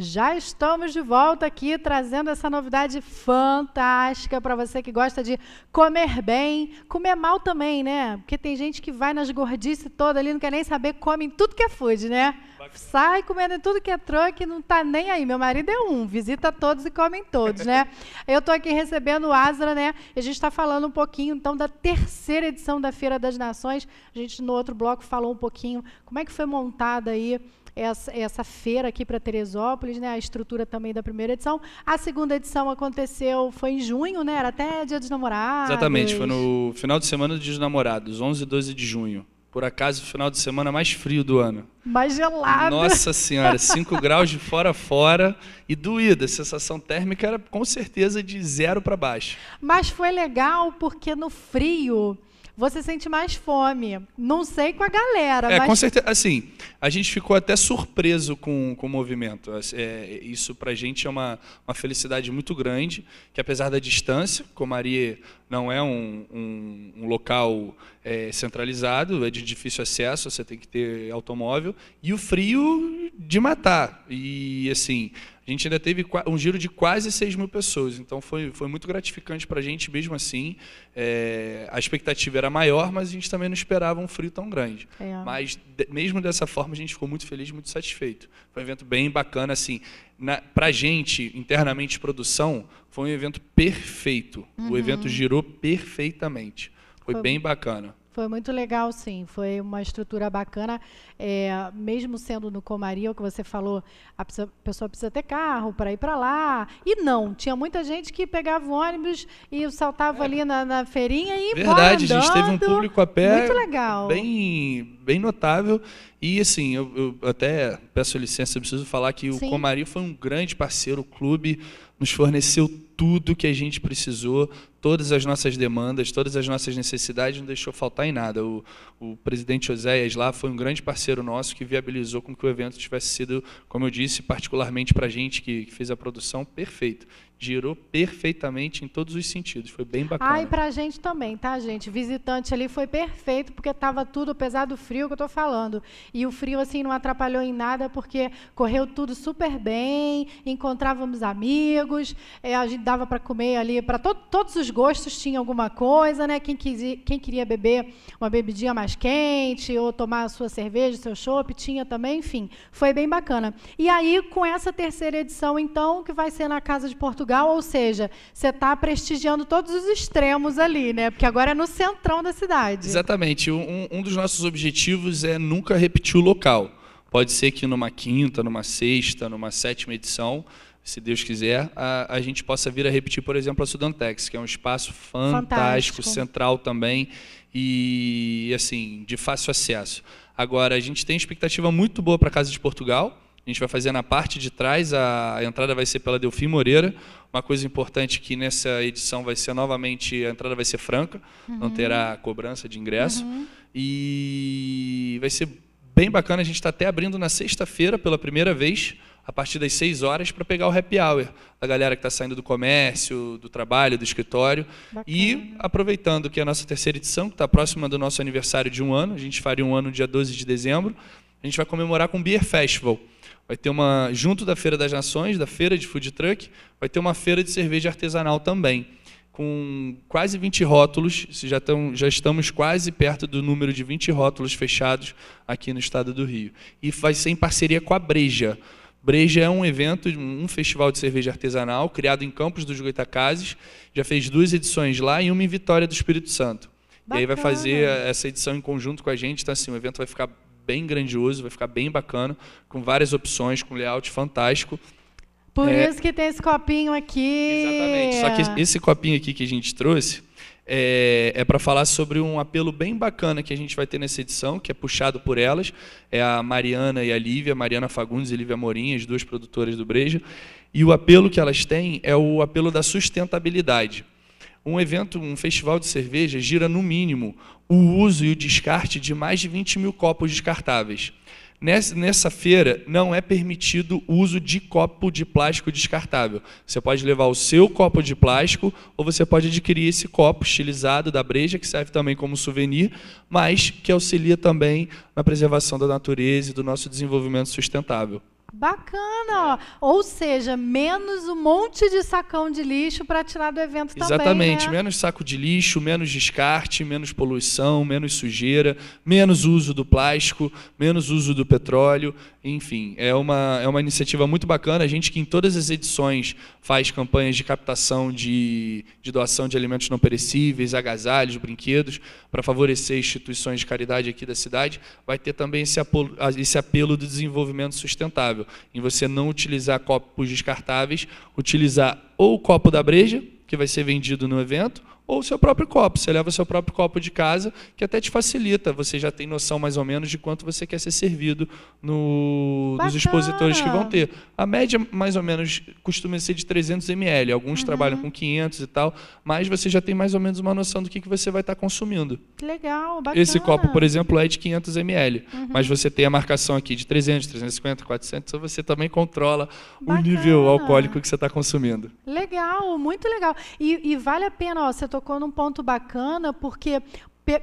Já estamos de volta aqui trazendo essa novidade fantástica para você que gosta de comer bem, comer mal também, né? Porque tem gente que vai nas gordices toda ali, não quer nem saber, come em tudo que é food, né? Sai comendo em tudo que é truck, não tá nem aí. Meu marido é um, visita todos e come em todos, né? Eu tô aqui recebendo o Asra, né? E a gente está falando um pouquinho então da terceira edição da Feira das Nações. A gente no outro bloco falou um pouquinho como é que foi montada aí essa, essa feira aqui para Teresópolis, né, a estrutura também da primeira edição. A segunda edição aconteceu, foi em junho, né? Era até Dia dos Namorados. Exatamente, foi no final de semana do Dia dos Namorados, 11 e 12 de junho. Por acaso, o final de semana mais frio do ano. Mais gelado. Nossa senhora, 5 graus de fora a fora e doída. A sensação térmica era com certeza de zero para baixo. Mas foi legal porque no frio você sente mais fome. Não sei com a galera, é, mas... Com certeza, assim, a gente ficou até surpreso com, com o movimento. É, isso pra gente é uma, uma felicidade muito grande, que apesar da distância, Comari não é um, um, um local é, centralizado, é de difícil acesso, você tem que ter automóvel, e o frio de matar. E, assim... A gente ainda teve um giro de quase 6 mil pessoas, então foi, foi muito gratificante para a gente, mesmo assim. É, a expectativa era maior, mas a gente também não esperava um frio tão grande. É. Mas, de, mesmo dessa forma, a gente ficou muito feliz, muito satisfeito. Foi um evento bem bacana, assim. Para a gente, internamente produção, foi um evento perfeito. Uhum. O evento girou perfeitamente. Foi, foi bem bacana. Foi muito legal, sim. Foi uma estrutura bacana. É, mesmo sendo no Comaria, é o que você falou, a pessoa precisa ter carro para ir para lá. E não, tinha muita gente que pegava o ônibus e saltava é. ali na, na, feirinha e ia Verdade, embora, a gente teve um público a pé muito legal. Bem, bem notável. E assim, eu, eu até peço licença, preciso falar que sim. o Comaria foi um grande parceiro, o clube nos forneceu tudo que a gente precisou, todas as nossas demandas, todas as nossas necessidades, não deixou faltar em nada. O, o presidente Oséias lá foi um grande parceiro nosso que viabilizou com que o evento tivesse sido, como eu disse, particularmente para a gente que, que, fez a produção, perfeito. Girou perfeitamente em todos os sentidos, foi bem bacana. Ah, e para a gente também, tá, gente? Visitante ali foi perfeito, porque estava tudo, apesar do frio que eu estou falando. E o frio, assim, não atrapalhou em nada, porque correu tudo super bem, encontrávamos amigos, é, a gente dava para comer ali, para to todos os gostos tinha alguma coisa, né? Quem, quis, quem queria beber uma bebidinha mais quente ou tomar a sua cerveja, seu chopp, tinha também, enfim. Foi bem bacana. E aí, com essa terceira edição, então, que vai ser na Casa de Portugal, ou seja, você está prestigiando todos os extremos ali, né? Porque agora é no centrão da cidade. Exatamente. Um, um dos nossos objetivos é nunca repetir o local. Pode ser que numa quinta, numa sexta, numa sétima edição, se Deus quiser, a, a gente possa vir a repetir, por exemplo, a Sudantex, que é um espaço fantástico, fantástico. central também e, assim, de fácil acesso. Agora, a gente tem expectativa muito boa para a Casa de Portugal, a gente vai fazer na parte de trás, a entrada vai ser pela Delfim Moreira. Uma coisa importante que nessa edição vai ser novamente, a entrada vai ser franca, uhum. não terá cobrança de ingresso. Uhum. E vai ser bem bacana, a gente está até abrindo na sexta-feira pela primeira vez a partir das 6 horas para pegar o happy hour da galera que está saindo do comércio, do trabalho, do escritório. Bacana. E aproveitando que é a nossa terceira edição, que está próxima do nosso aniversário de um ano, a gente faria um ano dia 12 de dezembro, a gente vai comemorar com o Beer Festival. Vai ter uma, junto da Feira das Nações, da feira de food truck, vai ter uma feira de cerveja artesanal também com quase 20 rótulos, já, tão, já, estamos quase perto do número de 20 rótulos fechados aqui no estado do Rio. E vai ser em parceria com a Breja. Breja é um evento, um festival de cerveja artesanal criado em Campos dos Goitacazes. Já fez duas edições lá e uma em Vitória do Espírito Santo. Bacana. E aí vai fazer eh, essa edição em conjunto com a gente. Então, assim, o evento vai ficar bem grandioso, vai ficar bem bacana, com várias opções, com layout fantástico. Por é... isso que tem esse copinho aqui. Exatamente. Só que esse copinho aqui que a gente trouxe, é, é para falar sobre um apelo bem bacana que a gente vai ter nessa edição, que é puxado por elas. É a Mariana e a Lívia, Mariana Fagundes e Lívia Morim, as duas produtoras do Brejo. E o apelo que elas têm é o apelo da sustentabilidade. Um evento, um festival de cerveja, gira no mínimo o uso e o descarte de mais de 20 mil copos descartáveis. Nessa feira não é permitido o uso de copo de plástico descartável. Você pode levar o seu copo de plástico ou você pode adquirir esse copo estilizado da breja, que serve também como souvenir, mas que auxilia também na preservação da natureza e do nosso desenvolvimento sustentável. Bacana! É. Ou seja, menos um monte de sacão de lixo para tirar do evento Exatamente. também. Exatamente, né? menos saco de lixo, menos descarte, menos poluição, menos sujeira, menos uso do plástico, menos uso do petróleo. Enfim, é uma, é uma iniciativa muito bacana. A gente que em todas as edições faz campanhas de captação de, de doação de alimentos não perecíveis, agasalhos, brinquedos, para favorecer instituições de caridade aqui da cidade, vai ter também esse esse apelo do desenvolvimento sustentável saudável em você não utilizar copos descartáveis, utilizar ou o copo da breja, que vai ser vendido no evento, ou o seu próprio copo. Você leva o seu próprio copo de casa, que até te facilita. Você já tem noção mais ou menos de quanto você quer ser servido no, nos expositores que vão ter. A média, mais ou menos, costuma ser de 300 ml. Alguns uhum. trabalham com 500 e tal, mas você já tem mais ou menos uma noção do que, que você vai estar tá consumindo. Legal, bacana. Esse copo, por exemplo, é de 500 ml, uhum. mas você tem a marcação aqui de 300, 350, 400, então você também controla bacana. o nível alcoólico que você está consumindo. Legal, muito legal. E, e, vale a pena, ó, você tocou num ponto bacana, porque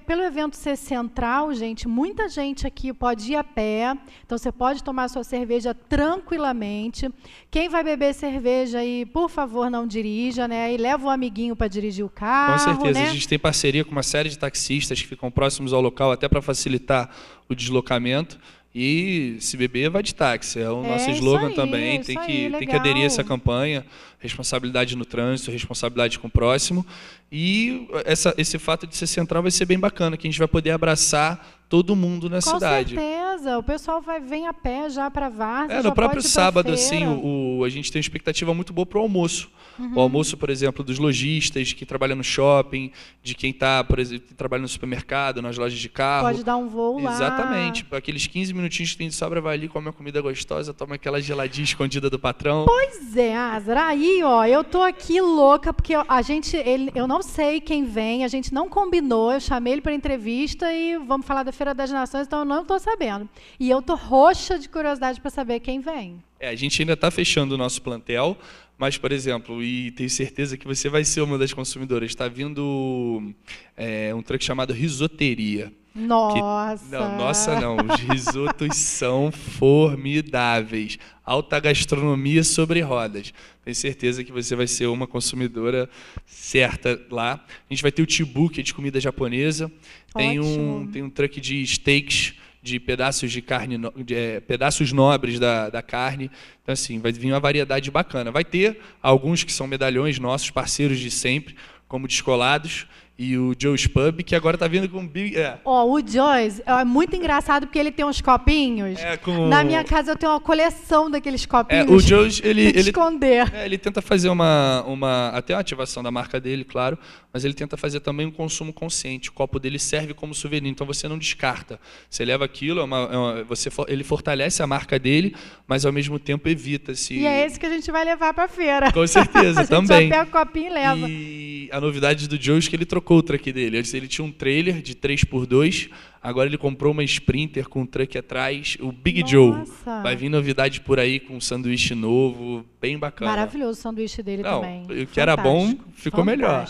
pelo evento ser central, gente, muita gente aqui pode ir a pé, então você pode tomar sua cerveja tranquilamente. Quem vai beber cerveja aí, por favor, não dirija, né? E leva o um amiguinho para dirigir o carro. Com certeza, né? a gente tem parceria com uma série de taxistas que ficam próximos ao local, até para facilitar o deslocamento. E se beber, vai de táxi. É o é nosso slogan aí, também. Tem que, aí, tem que aderir a essa campanha. Responsabilidade no trânsito, responsabilidade com o próximo. E essa, esse fato de ser central vai ser bem bacana, que a gente vai poder abraçar todo mundo na Com cidade. Com certeza. O pessoal vai, vem a pé já para Várzea. É, no próprio sábado, assim, o, o, a gente tem uma expectativa muito boa para o almoço. Uhum. O almoço, por exemplo, dos lojistas que trabalham no shopping, de quem tá, por exemplo, trabalha no supermercado, nas lojas de carro. Pode dar um voo lá. Exatamente. Aqueles 15 minutinhos que tem de sobra, vai ali, come a comida gostosa, toma aquela geladinha escondida do patrão. Pois é, Azra. Aí, ó, eu tô aqui louca, porque a gente, ele, eu não sei quem vem, a gente não combinou, eu chamei ele para entrevista e vamos falar da feira Máscara das Nações, então eu não estou sabendo. E eu estou roxa de curiosidade para saber quem vem. É, a gente ainda está fechando o nosso plantel, mas, por exemplo, e tenho certeza que você vai ser uma das consumidoras, está vindo é, um truque chamado Risoteria. Nossa! Que, não, nossa não. Os risotos são formidáveis. Alta gastronomia sobre rodas. Tenho certeza que você vai ser uma consumidora certa lá. A gente vai ter o tibu, que é de comida japonesa. Tem um, tem um truck de steaks, de pedaços de carne, de, é, pedaços nobres da, da carne. Então, assim, vai vir uma variedade bacana. Vai ter alguns que são medalhões nossos, parceiros de sempre, como descolados e o Joe Spub, que agora tá vindo com Big. É. oh, o Joe's é muito engraçado porque ele tem uns copinhos. É, com... Na minha casa eu tenho uma coleção daqueles é, copinhos. É, o Joe, ele. ele esconder. É, ele tenta fazer uma, uma. Até uma ativação da marca dele, claro. Mas ele tenta fazer também um consumo consciente. O copo dele serve como souvenir, então você não descarta. Você leva aquilo, é uma, é uma, você, ele fortalece a marca dele, mas ao mesmo tempo evita-se. E é esse que a gente vai levar pra feira. Com certeza, a gente também. o copinho e leva. E a novidade do Joe é que ele trocou trocou o truck dele. Antes ele tinha um trailer de 3x2, agora ele comprou uma Sprinter com um truck atrás, o Big Nossa. Joe. Vai vir novidade por aí com um sanduíche novo, bem bacana. Maravilhoso o sanduíche dele Não, também. O que fantástico, era bom ficou fantástico. melhor.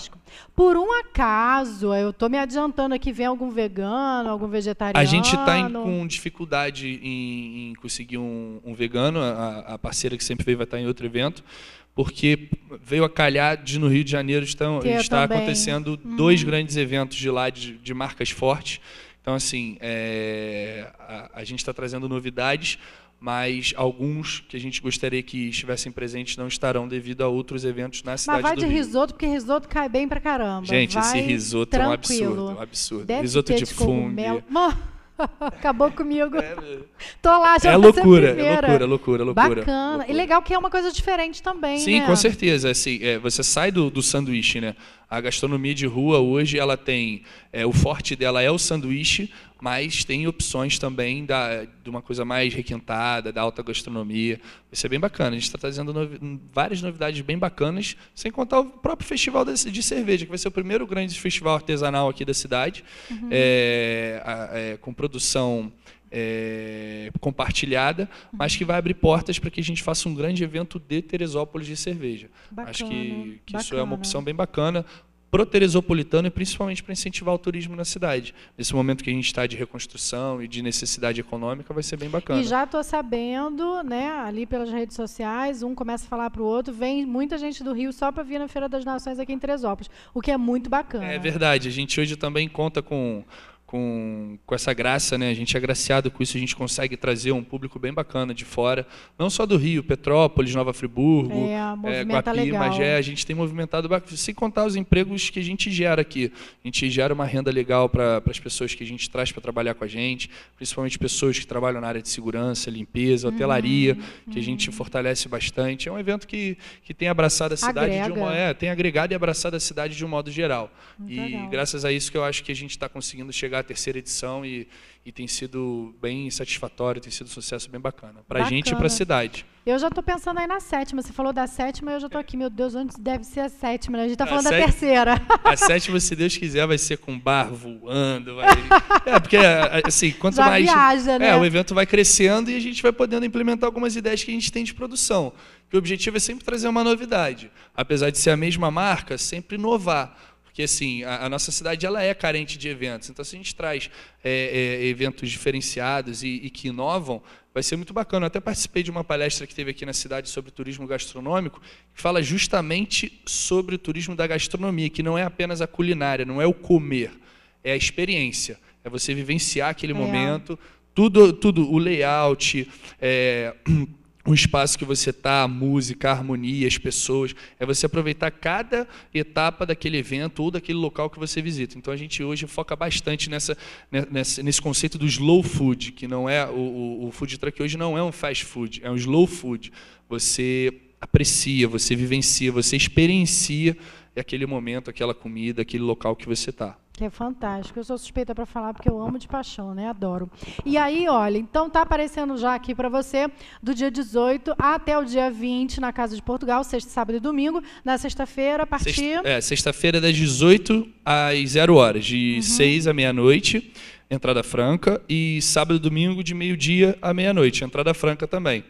Por um acaso, eu estou me adiantando aqui, vem algum vegano, algum vegetariano? A gente está com dificuldade em, em conseguir um, um vegano, a, a, parceira que sempre veio vai estar tá em outro evento, porque veio a calhar de no Rio de Janeiro estão, está acontecendo uhum. dois grandes eventos de lá de, de marcas fortes. Então, assim, é, a, a, gente está trazendo novidades, mas alguns que a gente gostaria que estivessem presentes não estarão devido a outros eventos na cidade mas vai de Rio. risoto, porque risoto cai bem pra caramba. Gente, vai esse risoto tranquilo. é um absurdo, um absurdo. Deve risoto de, de fungo. Acabou comigo. É, Tô lá, já é tá loucura, é loucura, loucura, loucura. Bacana. Loucura. E legal que é uma coisa diferente também, Sim, né? com certeza. Assim, é, você sai do, do sanduíche, né? A gastronomia de rua hoje, ela tem... É, o forte dela é o sanduíche, mas tem opções também da, de uma coisa mais requintada, da alta gastronomia. Vai ser bem bacana. A gente está trazendo novi várias novidades bem bacanas, sem contar o próprio festival de, de, cerveja, que vai ser o primeiro grande festival artesanal aqui da cidade, uhum. é, a, é, com produção. É, compartilhada, uhum. mas que vai abrir portas para que a gente faça um grande evento de Teresópolis de cerveja. Bacana, Acho que, que isso é uma opção bem bacana o Teresopolitano e principalmente para incentivar o turismo na cidade. Nesse momento que a gente está de reconstrução e de necessidade econômica, vai ser bem bacana. E já estou sabendo, né, ali pelas redes sociais, um começa a falar para o outro, vem muita gente do Rio só para vir na Feira das Nações aqui em Teresópolis, o que é muito bacana. É verdade. A gente hoje também conta com com, com essa graça, né? A gente é agraciado com isso, a gente consegue trazer um público bem bacana de fora, não só do Rio, Petrópolis, Nova Friburgo, é, é, Guapi, legal. Magé, a gente tem movimentado, sem contar os empregos que a gente gera aqui, a gente gera uma renda legal para as pessoas que a gente traz para trabalhar com a gente, principalmente pessoas que trabalham na área de segurança, limpeza, hotelaria, uhum, que a uhum. gente fortalece bastante. É um evento que, que tem abraçado a cidade Agrega. de uma é, tem agregado e abraçado a cidade de um modo geral. Muito e legal. graças a isso que eu acho que a gente está conseguindo chegar terceira edição e, e tem sido bem satisfatório, tem sido um sucesso bem bacana. Para a gente e para a cidade. Eu já estou pensando aí na sétima. Você falou da sétima eu já estou é. aqui. Meu Deus, onde deve ser a sétima? Né? A gente está falando da terceira. A sétima, se Deus quiser, vai ser com bar voando. Vai... É, porque, é, assim, quanto já mais. Viaja, é, né? É, o evento vai crescendo e a gente vai podendo implementar algumas ideias que a gente tem de produção. Que o objetivo é sempre trazer uma novidade. Apesar de ser a mesma marca, sempre inovar porque assim, a, a, nossa cidade ela é carente de eventos. Então, se a gente traz é, é, eventos diferenciados e, e, que inovam, vai ser muito bacana. Eu até participei de uma palestra que teve aqui na cidade sobre turismo gastronômico, que fala justamente sobre o turismo da gastronomia, que não é apenas a culinária, não é o comer, é a experiência. É você vivenciar aquele é. momento, tudo, tudo, o layout. É, um espaço que você está, a música, a harmonia, as pessoas, é você aproveitar cada etapa daquele evento ou daquele local que você visita. Então a gente hoje foca bastante nessa, né, nessa nesse conceito do slow food, que não é o, o food truck hoje não é um fast food, é um slow food. Você aprecia, você vivencia, você experiencia aquele momento, aquela comida, aquele local que você está. Que é fantástico. Eu sou suspeita para falar porque eu amo de paixão, né? Adoro. E aí, olha, então tá aparecendo já aqui para você do dia 18 até o dia 20 na Casa de Portugal, sexta, sábado e domingo. Na sexta-feira, a partir. Sexta, é, sexta-feira das 18 às 0 horas, de uhum. 6 à meia-noite, entrada franca. E sábado e domingo de meio-dia à meia-noite, entrada franca também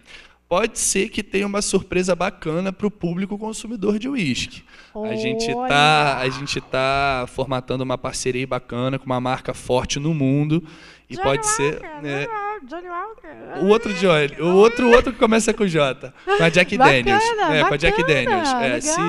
pode ser que tenha uma surpresa bacana para o público consumidor de uísque. A gente tá, a gente tá formatando uma parceria bacana com uma marca forte no mundo e Johnny pode Walker, ser. Né? né, Johnny Walker. O outro Johnny. O outro, outro que começa com J. Com a Jack bacana, Daniels. é, com a Jack Daniels. É, se,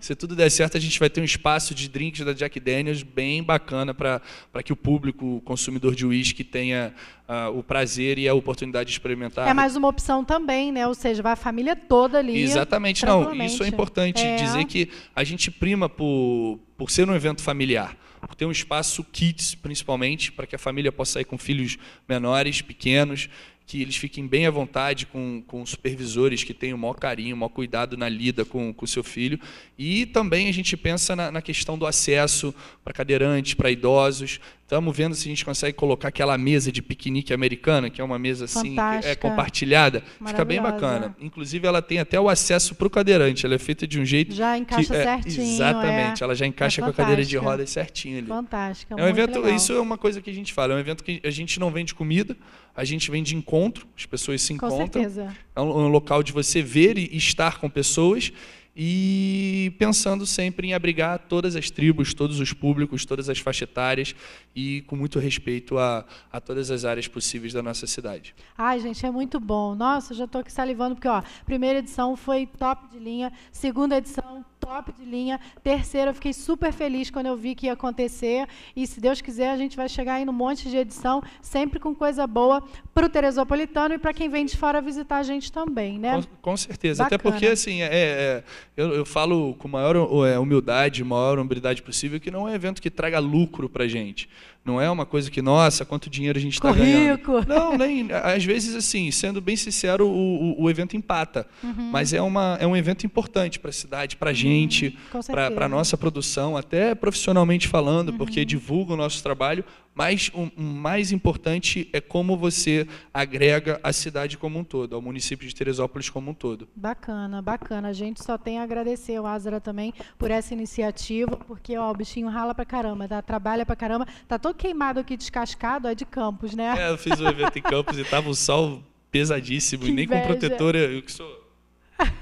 se tudo der certo, a gente vai ter um espaço de drinks da Jack Daniels bem bacana para que o público, o consumidor de uísque, tenha uh, o prazer e a oportunidade de experimentar. É né? mais uma opção também, né? Ou seja, vai a família toda ali. Exatamente, não. Isso é importante. É. Dizer que a gente prima por, por ser um evento familiar ter um espaço kids, principalmente, para que a família possa ir com filhos menores, pequenos, que eles fiquem bem à vontade com, com supervisores que tenham o maior carinho, o maior cuidado na lida com o seu filho. E também a gente pensa na, na questão do acesso para cadeirantes, para idosos. Estamos vendo se a gente consegue colocar aquela mesa de piquenique americana, que é uma mesa assim, é compartilhada. Fica bem bacana. Inclusive, ela tem até o acesso para o cadeirante. Ela é feita de um jeito. Já encaixa que, é certinho. É, exatamente. É, ela já encaixa é com a cadeira de rodas certinho ali. Fantástica. É um evento, legal. isso é uma coisa que a gente fala. É um evento que a gente não vende comida, a gente vende encontro. As pessoas se encontram. Com certeza. É um, é um local de você ver e estar com pessoas e pensando sempre em abrigar todas as tribos, todos os públicos, todas as faixas etárias e com muito respeito a, a todas as áreas possíveis da nossa cidade. Ai, gente, é muito bom. Nossa, já estou aqui salivando, porque ó, primeira edição foi top de linha, segunda edição top de linha. Terceira, eu fiquei super feliz quando eu vi que ia acontecer. E se Deus quiser, a gente vai chegar aí no monte de edição, sempre com coisa boa para o Teresopolitano e para quem vem de fora visitar a gente também, né? Com, com certeza. Bacana. Até porque, assim, é, é, é eu, eu, falo com maior é, humildade, maior humildade possível, que não é um evento que traga lucro para a gente. Não é uma coisa que, nossa, quanto dinheiro a gente está ganhando. Rico. Não, nem. Às vezes, assim, sendo bem sincero, o, o, o evento empata. Uhum. Mas é, uma, é um evento importante para a cidade, para a uhum. gente, uhum. para a nossa produção, até profissionalmente falando, uhum. porque divulga o nosso trabalho, mas o mais importante é como você agrega a cidade como um todo, ao município de Teresópolis como um todo. Bacana, bacana. A gente só tem a agradecer ao Azra também por essa iniciativa, porque ó, o bichinho rala pra caramba, tá? trabalha pra caramba. Tá todo queimado aqui, descascado, é de Campos, né? É, eu fiz um evento em Campos e tava um sol pesadíssimo, que e nem inveja. com protetora, eu que sou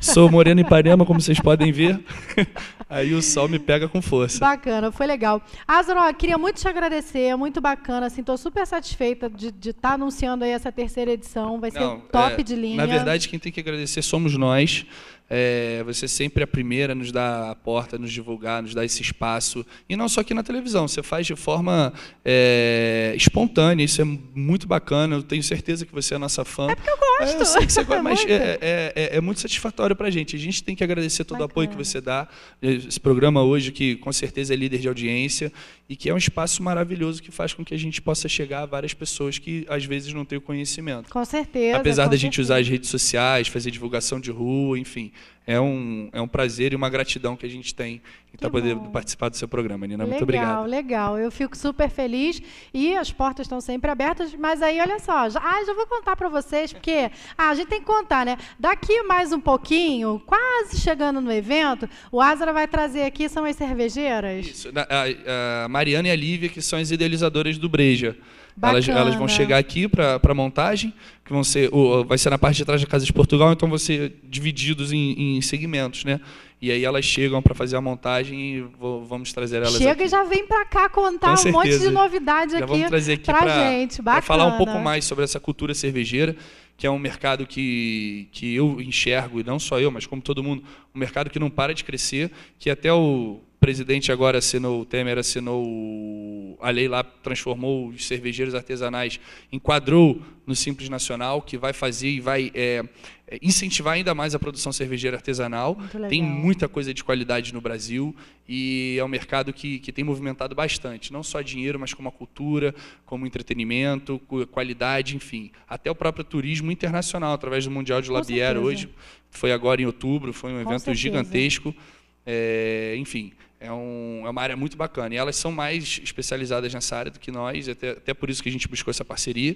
Sou moreno em Ipanema, como vocês podem ver. Aí o sol me pega com força. Bacana, foi legal. Azaro, queria muito te agradecer, é muito bacana, assim, tô super satisfeita de estar tá anunciando aí essa terceira edição, vai ser top é, de linha. Na verdade, quem tem que agradecer somos nós. É, você sempre é a primeira a nos dar a porta, nos divulgar, nos dar esse espaço. E não só aqui na televisão, você faz de forma é, espontânea, isso é muito bacana. Eu tenho certeza que você é a nossa fã. É porque eu gosto. É, eu sei que você gosta, mas é é, é, é, muito satisfatório para a gente. A gente tem que agradecer todo bacana. o apoio que você dá. É, esse programa hoje, que com certeza é líder de audiência, e que é um espaço maravilhoso que faz com que a gente possa chegar a várias pessoas que às vezes não têm o conhecimento. Com certeza. Apesar com da certeza. gente usar as redes sociais, fazer divulgação de rua, enfim é um, é um prazer e uma gratidão que a gente tem em tá estar podendo participar do seu programa, Nina. Legal, muito obrigado. Legal, legal. Eu fico super feliz e as portas estão sempre abertas, mas aí, olha só, já, ah, já vou contar para vocês, porque ah, a gente tem que contar, né? Daqui mais um pouquinho, quase chegando no evento, o Azra vai trazer aqui, são as cervejeiras. Isso, a, a, a Mariana e a Lívia, que são as idealizadoras do Breja. Elas, elas, vão chegar aqui para a montagem, que vão ser, ou, vai ser na parte de trás da Casa de Portugal, então vão ser divididos em, em segmentos, né? E aí elas chegam para fazer a montagem e vou, vamos trazer elas Chega aqui. e já vem para cá contar um monte de aqui. já aqui, trazer aqui para pra gente. Bacana. Pra falar um pouco mais sobre essa cultura cervejeira, que é um mercado que, que eu enxergo, e não só eu, mas como todo mundo, um mercado que não para de crescer, que até o presidente agora assinou, o Temer assinou a lei lá, transformou os cervejeiros artesanais, enquadrou no Simples Nacional, que vai fazer e vai é, é incentivar ainda mais a produção cervejeira artesanal. Tem muita coisa de qualidade no Brasil e é um mercado que, que tem movimentado bastante, não só dinheiro, mas como a cultura, como entretenimento, qualidade, enfim. Até o próprio turismo internacional, através do Mundial de Labier hoje, foi agora em outubro, foi um evento gigantesco. É, enfim, é, um, é uma área muito bacana. E elas são mais especializadas nessa área do que nós, até, até por isso que a gente buscou essa parceria.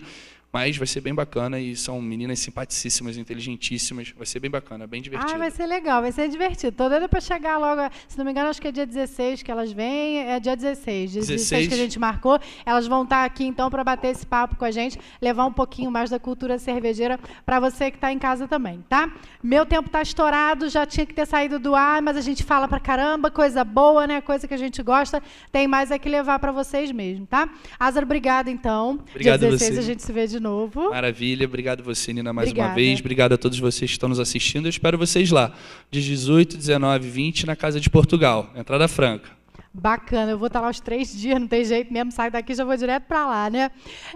Mas vai ser bem bacana e são meninas simpaticíssimas, inteligentíssimas. Vai ser bem bacana, bem ah, divertido. Ah, vai ser legal, vai ser divertido. Tô dando para chegar logo. Se não me engano, acho que é dia 16 que elas vêm. É dia 16. Dia 16, 16 que a gente marcou. Elas vão estar tá aqui então para bater esse papo com a gente, levar um pouquinho mais da cultura cervejeira para você que está em casa também, tá? Meu tempo está estourado, já tinha que ter saído do ar, mas a gente fala para caramba, coisa boa, né? Coisa que a gente gosta. Tem mais é que levar para vocês mesmo, tá? Azar, obrigada então. Obrigado dia 16 a, você. a gente se vê de novo novo. Maravilha, obrigado você, Nina, mais Obrigada. uma vez. Obrigado a todos vocês que estão nos assistindo. Eu espero vocês lá, de 18, 19, 20, na Casa de Portugal, entrada franca. Bacana, eu vou estar lá os três dias, não tem jeito mesmo, saio daqui já vou direto para lá, né?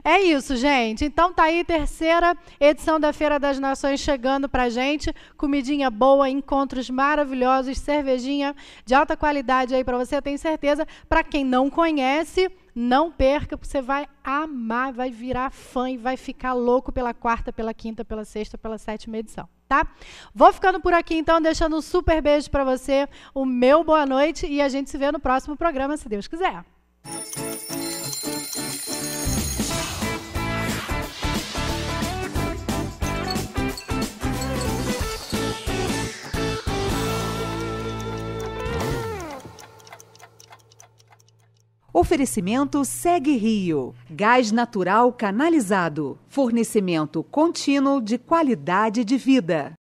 É isso, gente. Então tá aí terceira edição da Feira das Nações chegando pra gente. Comidinha boa, encontros maravilhosos, cervejinha de alta qualidade aí para você, eu tenho certeza. Para quem não conhece, não perca, porque você vai amar, vai virar fã e vai ficar louco pela quarta, pela quinta, pela sexta, pela sétima edição. Tá? Vou ficando por aqui então, deixando um super beijo para você, o meu boa noite e a gente se vê no próximo programa, se Deus quiser. Oferecimento Segue Rio. Gás natural canalizado. Fornecimento contínuo de qualidade de vida.